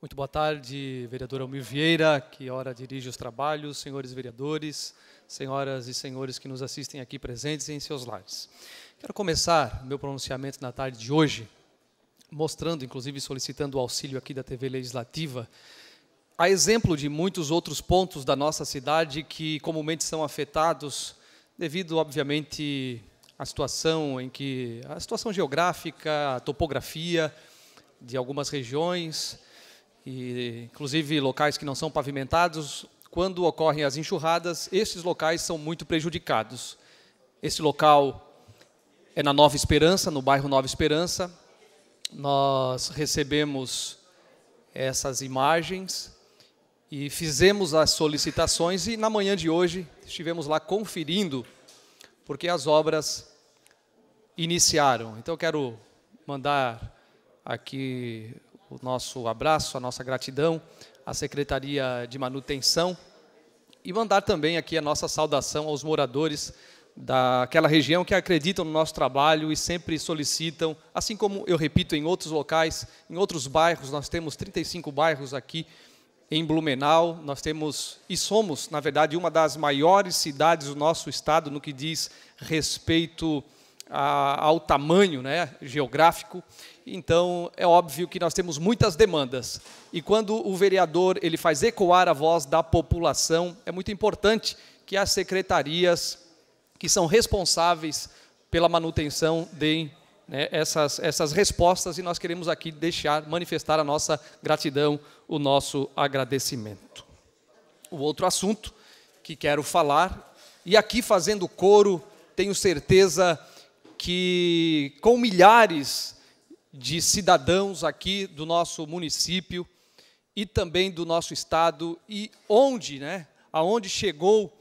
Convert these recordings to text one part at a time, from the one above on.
Muito boa tarde, vereador Almir Vieira, que ora dirige os trabalhos, senhores vereadores, senhoras e senhores que nos assistem aqui presentes em seus lares. Quero começar meu pronunciamento na tarde de hoje, mostrando, inclusive solicitando o auxílio aqui da TV Legislativa, a exemplo de muitos outros pontos da nossa cidade que comumente são afetados devido, obviamente, à situação em que a situação geográfica, a topografia de algumas regiões, e inclusive locais que não são pavimentados, quando ocorrem as enxurradas, esses locais são muito prejudicados. Esse local é na Nova Esperança, no bairro Nova Esperança. Nós recebemos essas imagens e fizemos as solicitações e na manhã de hoje estivemos lá conferindo porque as obras iniciaram. Então eu quero mandar aqui o nosso abraço, a nossa gratidão à Secretaria de Manutenção e mandar também aqui a nossa saudação aos moradores daquela região que acreditam no nosso trabalho e sempre solicitam, assim como eu repito em outros locais, em outros bairros, nós temos 35 bairros aqui em Blumenau, nós temos e somos, na verdade, uma das maiores cidades do nosso estado no que diz respeito a a, ao tamanho né, geográfico. Então, é óbvio que nós temos muitas demandas. E quando o vereador ele faz ecoar a voz da população, é muito importante que as secretarias que são responsáveis pela manutenção deem né, essas, essas respostas e nós queremos aqui deixar, manifestar a nossa gratidão, o nosso agradecimento. O outro assunto que quero falar, e aqui fazendo coro, tenho certeza que com milhares de cidadãos aqui do nosso município e também do nosso estado e onde, né, aonde chegou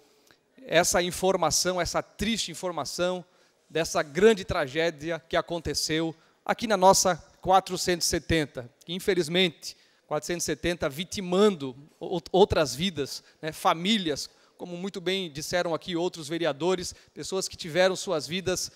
essa informação, essa triste informação dessa grande tragédia que aconteceu aqui na nossa 470, que infelizmente 470 vitimando outras vidas, né, famílias, como muito bem disseram aqui outros vereadores, pessoas que tiveram suas vidas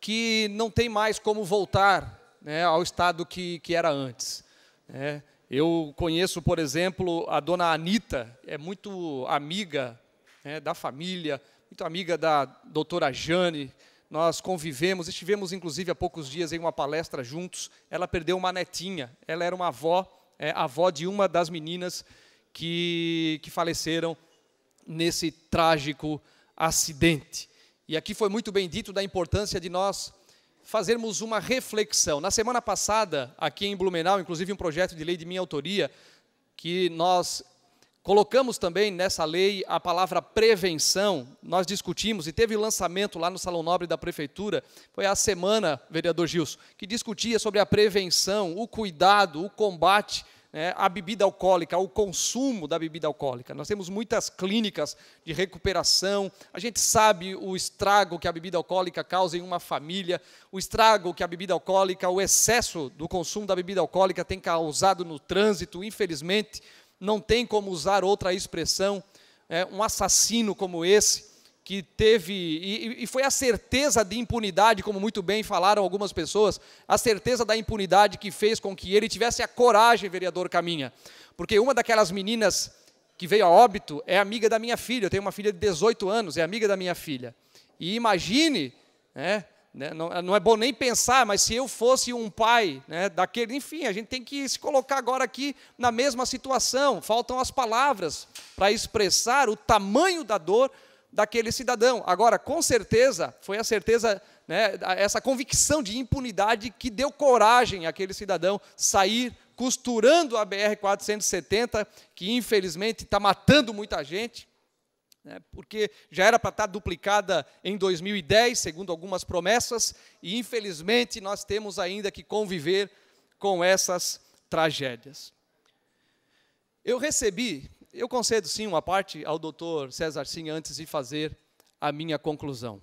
que não tem mais como voltar né, ao estado que, que era antes. Né? Eu conheço, por exemplo, a dona Anita, é muito amiga né, da família, muito amiga da doutora Jane. Nós convivemos, estivemos inclusive há poucos dias em uma palestra juntos. Ela perdeu uma netinha, ela era uma avó, é, avó de uma das meninas que, que faleceram nesse trágico acidente. E aqui foi muito bem dito da importância de nós fazermos uma reflexão. Na semana passada, aqui em Blumenau, inclusive um projeto de lei de minha autoria, que nós colocamos também nessa lei a palavra prevenção. Nós discutimos e teve lançamento lá no Salão Nobre da Prefeitura, foi a semana, vereador Gilson, que discutia sobre a prevenção, o cuidado, o combate né, a bebida alcoólica, o consumo da bebida alcoólica. Nós temos muitas clínicas de recuperação, a gente sabe o estrago que a bebida alcoólica causa em uma família, o estrago que a bebida alcoólica, o excesso do consumo da bebida alcoólica tem causado no trânsito, infelizmente, não tem como usar outra expressão. Né, um assassino como esse, que teve, e, e, foi a certeza de impunidade, como muito bem falaram algumas pessoas, a certeza da impunidade que fez com que ele tivesse a coragem, vereador Caminha. Porque uma daquelas meninas que veio a óbito é amiga da minha filha, eu tenho uma filha de 18 anos, é amiga da minha filha. E imagine, né, né, não, não é bom nem pensar, mas se eu fosse um pai né, daquele, enfim, a gente tem que se colocar agora aqui na mesma situação. Faltam as palavras para expressar o tamanho da dor daquele cidadão. Agora, com certeza, foi a certeza, né, essa convicção de impunidade que deu coragem àquele cidadão sair costurando a BR-470, que infelizmente está matando muita gente, né, porque já era para estar tá duplicada em 2010, segundo algumas promessas, e infelizmente nós temos ainda que conviver com essas tragédias. Eu recebi eu concedo sim uma parte ao doutor César Sim antes de fazer a minha conclusão.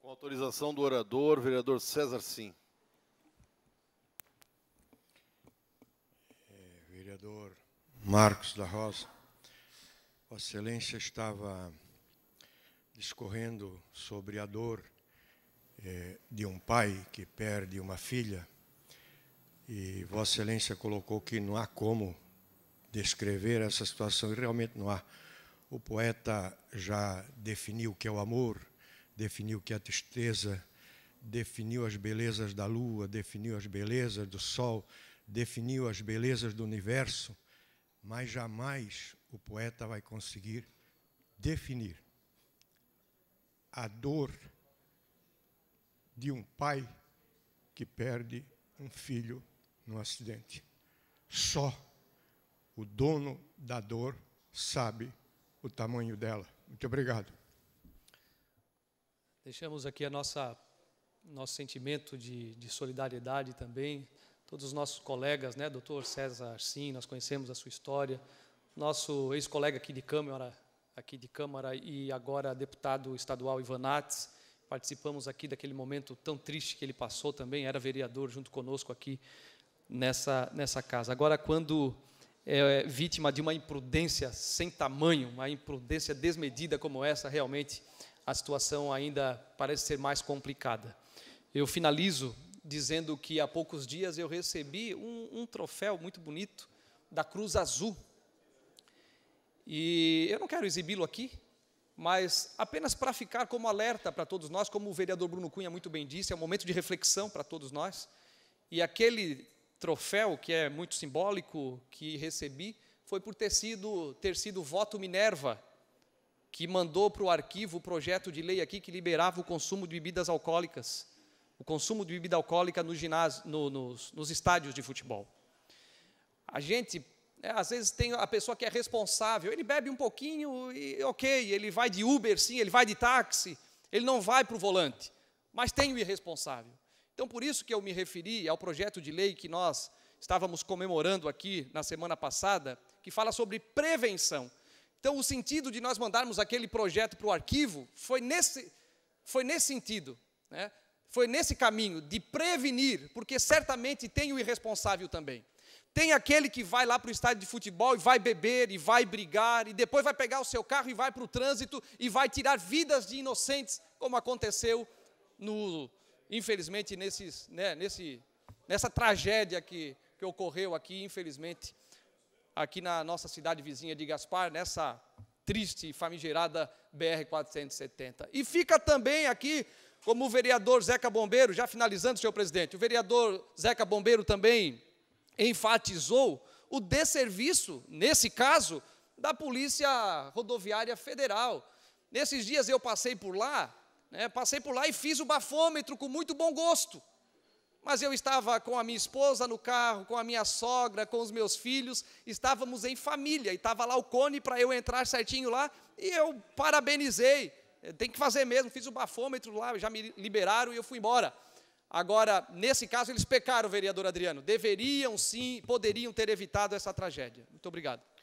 Com autorização do orador, vereador César Sim. É, vereador Marcos da Rosa, Vossa Excelência estava discorrendo sobre a dor é, de um pai que perde uma filha e Vossa Excelência colocou que não há como descrever essa situação, e realmente não há. O poeta já definiu o que é o amor, definiu o que é a tristeza, definiu as belezas da lua, definiu as belezas do sol, definiu as belezas do universo, mas jamais o poeta vai conseguir definir a dor de um pai que perde um filho num acidente. Só o dono da dor sabe o tamanho dela. Muito obrigado. Deixamos aqui a nossa nosso sentimento de, de solidariedade também. Todos os nossos colegas, né, doutor César Sim, nós conhecemos a sua história. Nosso ex-colega aqui de Câmara, aqui de Câmara e agora deputado estadual Ivanates. Participamos aqui daquele momento tão triste que ele passou também, era vereador junto conosco aqui nessa, nessa casa. Agora, quando é, é vítima de uma imprudência sem tamanho, uma imprudência desmedida como essa, realmente a situação ainda parece ser mais complicada. Eu finalizo dizendo que há poucos dias eu recebi um, um troféu muito bonito da Cruz Azul. E eu não quero exibi-lo aqui, mas apenas para ficar como alerta para todos nós, como o vereador Bruno Cunha muito bem disse, é um momento de reflexão para todos nós. E aquele troféu, que é muito simbólico, que recebi, foi por ter sido, ter sido voto Minerva, que mandou para o arquivo o projeto de lei aqui que liberava o consumo de bebidas alcoólicas, o consumo de bebida alcoólica no ginásio, no, nos, nos estádios de futebol. A gente, é, às vezes, tem a pessoa que é responsável, ele bebe um pouquinho e, ok, ele vai de Uber, sim, ele vai de táxi, ele não vai para o volante, mas tem o irresponsável. Então, por isso que eu me referi ao projeto de lei que nós estávamos comemorando aqui na semana passada, que fala sobre prevenção. Então, o sentido de nós mandarmos aquele projeto para o arquivo foi nesse, foi nesse sentido, né? foi nesse caminho de prevenir, porque certamente tem o irresponsável também. Tem aquele que vai lá para o estádio de futebol e vai beber e vai brigar, e depois vai pegar o seu carro e vai para o trânsito e vai tirar vidas de inocentes, como aconteceu no, infelizmente, nesses, né, nesse, nessa tragédia que, que ocorreu aqui, infelizmente, aqui na nossa cidade vizinha de Gaspar, nessa triste e famigerada BR-470. E fica também aqui, como o vereador Zeca Bombeiro, já finalizando, senhor presidente, o vereador Zeca Bombeiro também enfatizou o desserviço, nesse caso, da Polícia Rodoviária Federal. Nesses dias eu passei por lá né? Passei por lá e fiz o bafômetro com muito bom gosto. Mas eu estava com a minha esposa no carro, com a minha sogra, com os meus filhos, estávamos em família, e estava lá o cone para eu entrar certinho lá, e eu parabenizei. É, tem que fazer mesmo, fiz o bafômetro lá, já me liberaram e eu fui embora. Agora, nesse caso, eles pecaram, vereador Adriano. Deveriam sim, poderiam ter evitado essa tragédia. Muito obrigado.